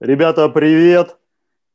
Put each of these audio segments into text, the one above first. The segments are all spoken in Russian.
Ребята, привет!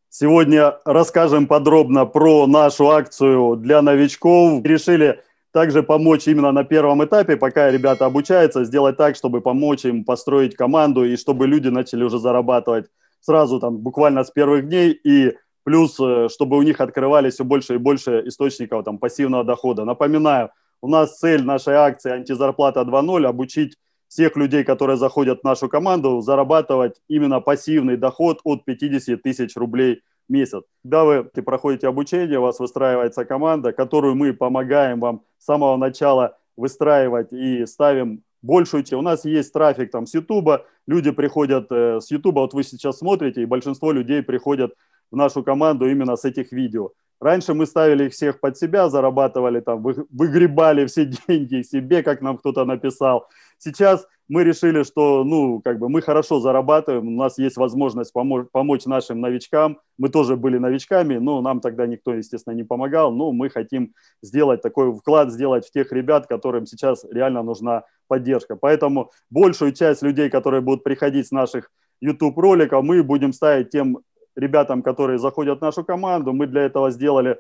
Сегодня расскажем подробно про нашу акцию для новичков. Решили также помочь именно на первом этапе, пока ребята обучаются, сделать так, чтобы помочь им построить команду и чтобы люди начали уже зарабатывать сразу там буквально с первых дней и плюс, э, чтобы у них открывались все больше и больше источников там пассивного дохода. Напоминаю, у нас цель нашей акции «Антизарплата 2.0» – обучить всех людей, которые заходят в нашу команду, зарабатывать именно пассивный доход от 50 тысяч рублей в месяц. Когда вы проходите обучение, у вас выстраивается команда, которую мы помогаем вам с самого начала выстраивать и ставим большую часть. У нас есть трафик там с Ютуба, люди приходят э, с Ютуба, вот вы сейчас смотрите, и большинство людей приходят в нашу команду именно с этих видео. Раньше мы ставили их всех под себя, зарабатывали там, выгребали все деньги себе, как нам кто-то написал. Сейчас мы решили, что, ну, как бы мы хорошо зарабатываем, у нас есть возможность помо- помочь нашим новичкам. Мы тоже были новичками, но нам тогда никто, естественно, не помогал. Но мы хотим сделать такой вклад, сделать в тех ребят, которым сейчас реально нужна поддержка. Поэтому большую часть людей, которые будут приходить с наших YouTube роликов, мы будем ставить тем ребятам, которые заходят в нашу команду. Мы для этого сделали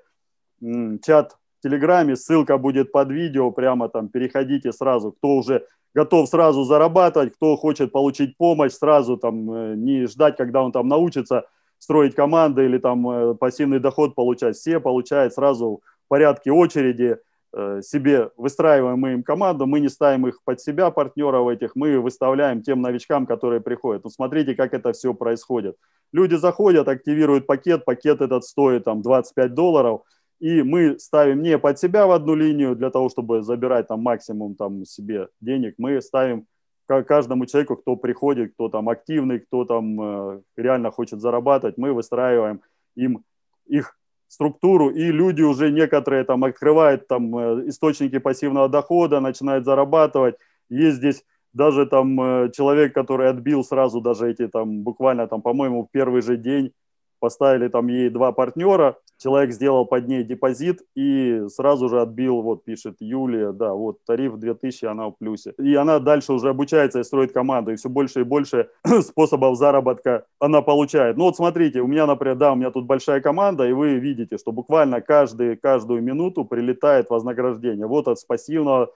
чат в Телеграме, ссылка будет под видео, прямо там переходите сразу, кто уже готов сразу зарабатывать, кто хочет получить помощь сразу, там э, не ждать, когда он там научится строить команды или там э, пассивный доход получать, все получают сразу в порядке очереди, Э, себе выстраиваем мы им команду, мы не ставим их под себя, партнеров этих, мы выставляем тем новичкам, которые приходят. Ну, смотрите, как это все происходит. Люди заходят, активируют пакет, пакет этот стоит там 25 долларов, и мы ставим не под себя в одну линию для того, чтобы забирать там максимум там себе денег, мы ставим каждому человеку, кто приходит, кто там активный, кто там э, реально хочет зарабатывать, мы выстраиваем им их структуру, и люди уже некоторые там открывают там э, источники пассивного дохода, начинают зарабатывать. Есть здесь даже там э, человек, который отбил сразу даже эти там буквально там, по-моему, в первый же день поставили там ей два партнера – человек сделал под ней депозит и сразу же отбил, вот пишет Юлия, да, вот тариф 2000, она в плюсе. И она дальше уже обучается и строит команду, и все больше и больше способов заработка она получает. Ну вот смотрите, у меня, например, да, у меня тут большая команда, и вы видите, что буквально каждый, каждую минуту прилетает вознаграждение. Вот от пассивного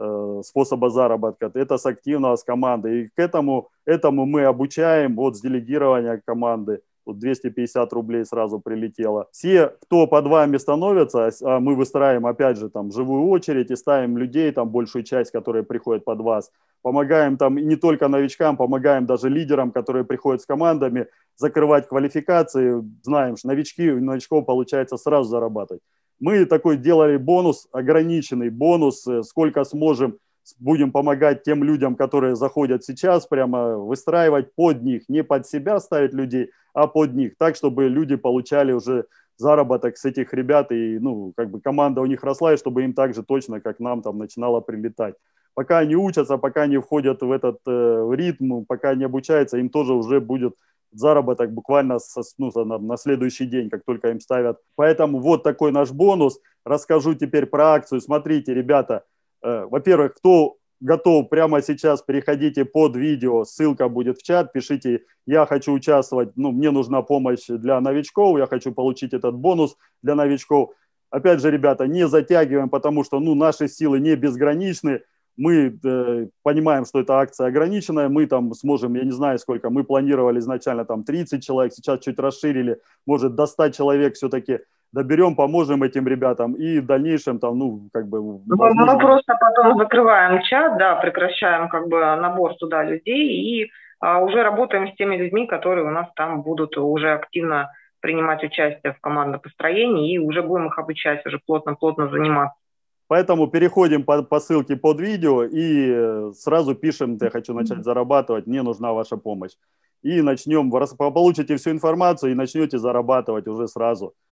э, способа заработка, это с активного, с команды. И к этому, этому мы обучаем вот с делегирования команды. Тут 250 рублей сразу прилетело. Все, кто под вами становятся, а мы выстраиваем, опять же, там, живую очередь и ставим людей, там, большую часть, которые приходят под вас. Помогаем там не только новичкам, помогаем даже лидерам, которые приходят с командами, закрывать квалификации. Знаем, что новички, у новичков получается сразу зарабатывать. Мы такой делали бонус, ограниченный бонус, э, сколько сможем – будем помогать тем людям, которые заходят сейчас, прямо выстраивать под них, не под себя ставить людей, а под них, так, чтобы люди получали уже заработок с этих ребят, и, ну, как бы команда у них росла, и чтобы им так же точно, как нам, там, начинало прилетать. Пока они учатся, пока они входят в этот э, ритм, пока они обучаются, им тоже уже будет заработок буквально со, ну, на, на следующий день, как только им ставят. Поэтому вот такой наш бонус. Расскажу теперь про акцию. Смотрите, ребята, Э, во-первых, кто готов прямо сейчас, переходите под видео, ссылка будет в чат, пишите, я хочу участвовать, ну, мне нужна помощь для новичков, я хочу получить этот бонус для новичков. Опять же, ребята, не затягиваем, потому что, ну, наши силы не безграничны, мы э, понимаем, что эта акция ограниченная, мы там сможем, я не знаю сколько, мы планировали изначально там 30 человек, сейчас чуть расширили, может, до 100 человек все-таки – доберем, поможем этим ребятам и в дальнейшем там, ну, как бы... Ну, возможно... Мы просто потом закрываем чат, да, прекращаем как бы набор туда людей и а, уже работаем с теми людьми, которые у нас там будут уже активно принимать участие в командно-построении и уже будем их обучать, уже плотно-плотно заниматься. Поэтому переходим по, по ссылке под видео и э, сразу пишем, я хочу начать зарабатывать, мне нужна ваша помощь. И начнем, получите всю информацию и начнете зарабатывать уже сразу.